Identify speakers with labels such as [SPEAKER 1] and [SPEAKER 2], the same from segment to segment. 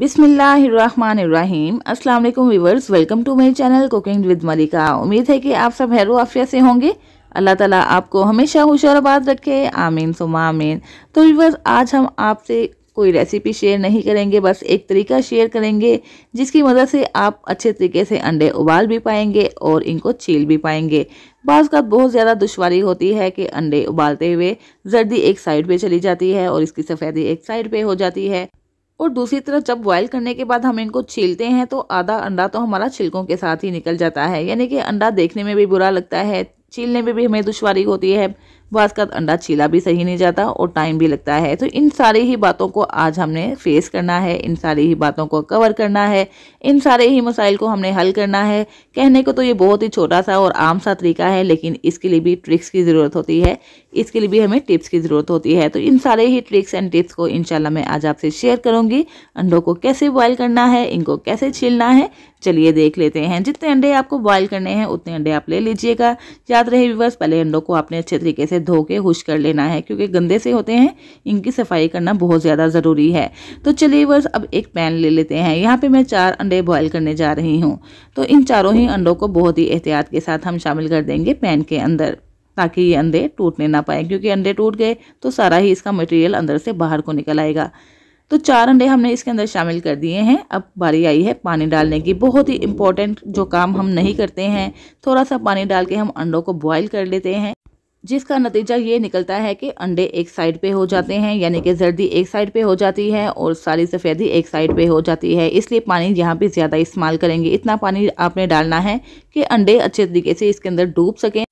[SPEAKER 1] बिसमीम् अस्सलाम वालेकुम welcome to मेरे चैनल कुकिंग विद मलिका उम्मीद है कि आप सब हैरो आफिया से होंगे अल्लाह ताला आपको हमेशा होशाबाद रखे आमीन सुमा आमीन तो व्यूवर्स आज हम आपसे कोई रेसिपी शेयर नहीं करेंगे बस एक तरीका शेयर करेंगे जिसकी मदद से आप अच्छे तरीके से अंडे उबाल भी पाएंगे और इनको छील भी पाएंगे बाज़ का बहुत ज़्यादा दुशारी होती है कि अंडे उबालते हुए जर्दी एक साइड पे चली जाती है और इसकी सफ़ेदी एक साइड पे हो जाती है और दूसरी तरफ जब बॉयल करने के बाद हम इनको छीलते हैं तो आधा अंडा तो हमारा छिलकों के साथ ही निकल जाता है यानी कि अंडा देखने में भी बुरा लगता है छीलने में भी हमें दुश्वारी होती है बाद का अंडा छीला भी सही नहीं जाता और टाइम भी लगता है तो इन सारी ही बातों को आज हमने फेस करना है इन सारी ही बातों को कवर करना है इन सारे ही मसाइल को हमने हल करना है कहने को तो ये बहुत ही छोटा सा और आम सा तरीका है लेकिन इसके लिए भी ट्रिक्स की ज़रूरत होती है इसके लिए भी हमें टिप्स की ज़रूरत होती है तो इन सारे ही ट्रिक्स एंड टिप्स को इन मैं आज आपसे शेयर करूँगी अंडों को कैसे बॉयल करना है इनको कैसे छीलना है चलिए देख लेते हैं जितने अंडे आपको बॉयल करने हैं उतने अंडे आप ले लीजिएगा याद रहे व्यूवर्स पहले अंडों को आपने अच्छे तरीके से से धो के हुश कर लेना है क्योंकि गंदे से होते हैं इनकी सफाई करना बहुत ज़्यादा ज़रूरी है तो चलिए बस अब एक पैन ले लेते हैं यहाँ पे मैं चार अंडे बॉयल करने जा रही हूँ तो इन चारों ही अंडों को बहुत ही एहतियात के साथ हम शामिल कर देंगे पैन के अंदर ताकि ये अंडे टूटने ना पाए क्योंकि अंडे टूट गए तो सारा ही इसका मटेरियल अंदर से बाहर को निकल आएगा तो चार अंडे हमने इसके अंदर शामिल कर दिए हैं अब बारी आई है पानी डालने की बहुत ही इंपॉर्टेंट जो काम हम नहीं करते हैं थोड़ा सा पानी डाल के हम अंडों को बॉईल कर लेते हैं जिसका नतीजा ये निकलता है कि अंडे एक साइड पे हो जाते हैं यानी कि जर्दी एक साइड पे हो जाती है और सारी सफ़ेदी एक साइड पे हो जाती है इसलिए पानी यहाँ पे ज़्यादा इस्तेमाल करेंगे इतना पानी आपने डालना है कि अंडे अच्छे तरीके से इसके अंदर डूब सकें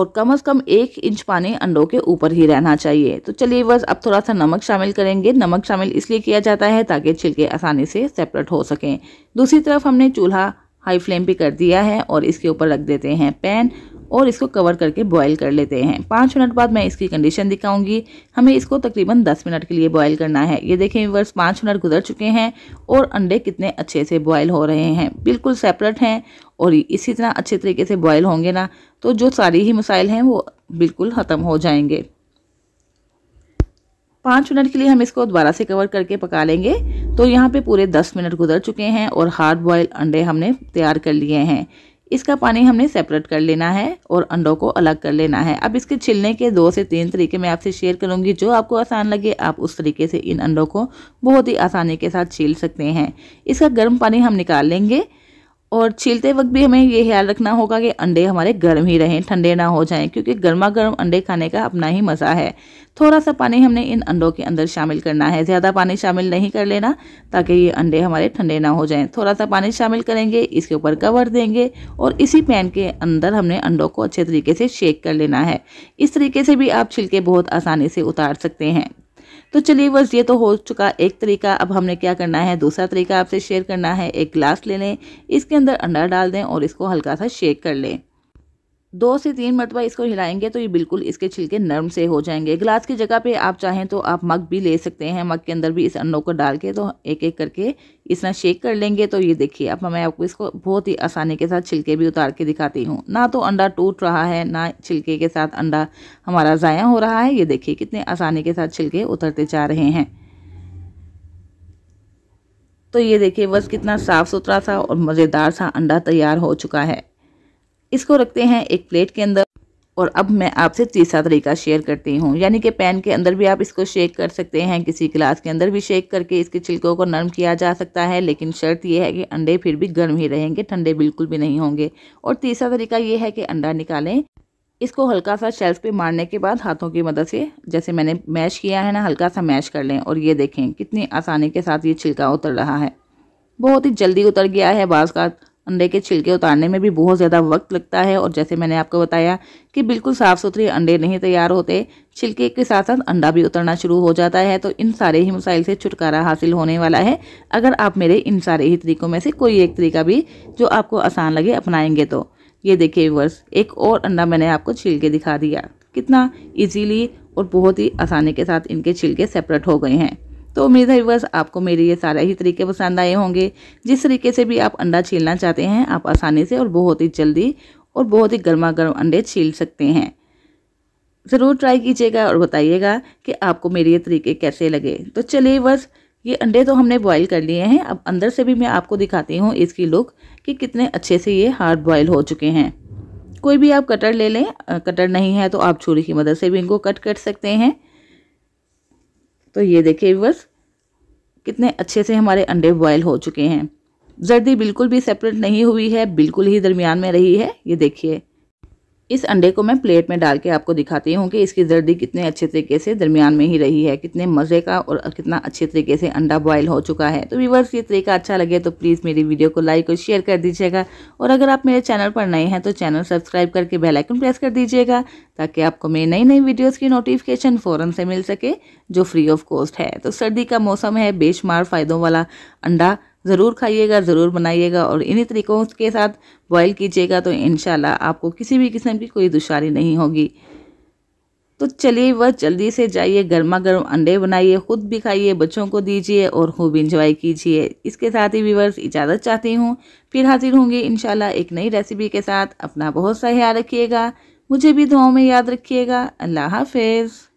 [SPEAKER 1] और कम से कम एक इंच पानी अंडों के ऊपर ही रहना चाहिए तो चलिए बस अब थोड़ा सा नमक शामिल करेंगे नमक शामिल इसलिए किया जाता है ताकि छिलके आसानी से सेपरेट हो सकें दूसरी तरफ हमने चूल्हा हाई फ्लेम पे कर दिया है और इसके ऊपर रख देते हैं पैन और इसको कवर करके बॉयल कर लेते हैं पाँच मिनट बाद मैं इसकी कंडीशन दिखाऊंगी हमें इसको तकरीबन दस मिनट के लिए बॉयल करना है ये देखें व्यूवर्स पाँच मिनट गुजर चुके हैं और अंडे कितने अच्छे से बॉयल हो रहे हैं बिल्कुल सेपरेट हैं और इसी तरह अच्छे तरीके से बॉयल होंगे ना तो जो सारी ही मसाइल हैं वो बिल्कुल ख़त्म हो जाएंगे पाँच मिनट के लिए हम इसको दोबारा से कवर करके पका लेंगे तो यहाँ पे पूरे दस मिनट गुजर चुके हैं और हार्ड बॉयल अंडे हमने तैयार कर लिए हैं इसका पानी हमने सेपरेट कर लेना है और अंडों को अलग कर लेना है अब इसके छिलने के दो से तीन तरीके मैं आपसे शेयर करूंगी जो आपको आसान लगे आप उस तरीके से इन अंडों को बहुत ही आसानी के साथ छील सकते हैं इसका गर्म पानी हम निकाल लेंगे और छीलते वक्त भी हमें ये ख्याल रखना होगा कि अंडे हमारे गर्म ही रहें ठंडे ना हो जाएं क्योंकि गर्मा गर्म अंडे खाने का अपना ही मज़ा है थोड़ा सा पानी हमने इन अंडों के अंदर शामिल करना है ज़्यादा पानी शामिल नहीं कर लेना ताकि ये अंडे हमारे ठंडे ना हो जाएं थोड़ा सा पानी शामिल करेंगे इसके ऊपर कवर देंगे और इसी पैन के अंदर हमने अंडों को अच्छे तरीके से शेक कर लेना है इस तरीके से भी आप छिलके बहुत आसानी से उतार सकते हैं तो चलिए बस ये तो हो चुका एक तरीका अब हमने क्या करना है दूसरा तरीका आपसे शेयर करना है एक ग्लास ले लें इसके अंदर अंडा डाल दें और इसको हल्का सा शेक कर लें दो से तीन मरतबा इसको हिलाएंगे तो ये बिल्कुल इसके छिलके नरम से हो जाएंगे गिलास की जगह पे आप चाहें तो आप मग भी ले सकते हैं मग के अंदर भी इस अंडों को डाल के तो एक एक करके इसमें शेक कर लेंगे तो ये देखिए अब मैं आपको इसको बहुत ही आसानी के साथ छिलके भी उतार के दिखाती हूँ ना तो अंडा टूट रहा है ना छिलके के साथ अंडा हमारा ज़ाया हो रहा है ये देखिए कितने आसानी के साथ छिलके उतरते जा रहे हैं तो ये देखिए बस कितना साफ़ सुथरा सा और मज़ेदार सा अंडा तैयार हो चुका है इसको रखते हैं एक प्लेट के अंदर और अब मैं आपसे तीसरा तरीका शेयर करती हूँ यानी कि पैन के अंदर भी आप इसको शेक कर सकते हैं किसी गिलास के अंदर भी शेक करके इसके छिलकों को नरम किया जा सकता है लेकिन शर्त यह है कि अंडे फिर भी गर्म ही रहेंगे ठंडे बिल्कुल भी नहीं होंगे और तीसरा तरीका ये है कि अंडा निकालें इसको हल्का सा शेल्फ पे मारने के बाद हाथों की मदद से जैसे मैंने मैश किया है ना हल्का सा मैश कर लें और ये देखें कितनी आसानी के साथ ये छिलका उतर रहा है बहुत ही जल्दी उतर गया है बाज़ का अंडे के छिलके उतारने में भी बहुत ज़्यादा वक्त लगता है और जैसे मैंने आपको बताया कि बिल्कुल साफ़ सुथरे अंडे नहीं तैयार होते छिलके के साथ साथ अंडा भी उतरना शुरू हो जाता है तो इन सारे ही मसाइल से छुटकारा हासिल होने वाला है अगर आप मेरे इन सारे ही तरीकों में से कोई एक तरीका भी जो आपको आसान लगे अपनाएंगे तो ये देखिए वर्ष एक और अंडा मैंने आपको छिलके के दिखा दिया कितना ईजीली और बहुत ही आसानी के साथ इनके छिलके सेपरेट हो गए हैं तो उम्मीद है बस आपको मेरे ये सारे ही तरीके पसंद आए होंगे जिस तरीके से भी आप अंडा छीलना चाहते हैं आप आसानी से और बहुत ही जल्दी और बहुत ही गर्मा गर्म अंडे छील सकते हैं ज़रूर ट्राई कीजिएगा और बताइएगा कि आपको मेरे ये तरीके कैसे लगे तो चलिए बस ये अंडे तो हमने बॉईल कर लिए हैं अब अंदर से भी मैं आपको दिखाती हूँ इसकी लुक कि कितने अच्छे से ये हार्ड बॉयल हो चुके हैं कोई भी आप कटर ले लें कटर नहीं है तो आप छुरी की मदद से भी इनको कट कर सकते हैं तो ये देखिए बस कितने अच्छे से हमारे अंडे बॉयल हो चुके हैं जर्दी बिल्कुल भी सेपरेट नहीं हुई है बिल्कुल ही दरमियान में रही है ये देखिए इस अंडे को मैं प्लेट में डाल के आपको दिखाती हूँ कि इसकी जर्दी कितने अच्छे तरीके से दरमियान में ही रही है कितने मज़े का और कितना अच्छे तरीके से अंडा बॉयल हो चुका है तो व्यूवर्स ये तरीका अच्छा लगे तो प्लीज़ मेरी वीडियो को लाइक और शेयर कर दीजिएगा और अगर आप मेरे चैनल पर नए हैं तो चैनल सब्सक्राइब करके बेलाइकन प्रेस कर दीजिएगा ताकि आपको मेरी नई नई वीडियोज़ की नोटिफिकेशन फ़ौरन से मिल सके जो फ्री ऑफ कॉस्ट है तो सर्दी का मौसम है बेशुमार फ़ायदों वाला अंडा ज़रूर खाइएगा ज़रूर बनाइएगा और इन्हीं तरीक़ों के साथ बॉयल कीजिएगा तो इन आपको किसी भी किस्म की कोई दुशारी नहीं होगी तो चलिए वह जल्दी से जाइए गर्मा गर्म अंडे बनाइए खुद भी खाइए बच्चों को दीजिए और खूब इंजॉय कीजिए इसके साथ ही व्यूवर्स इजाज़त चाहती हूँ फिर हाजिर होंगी इन एक नई रेसिपी के साथ अपना बहुत सा ख्याल रखिएगा मुझे भी दुआओं में याद रखिएगा अल्लाह हाफिज़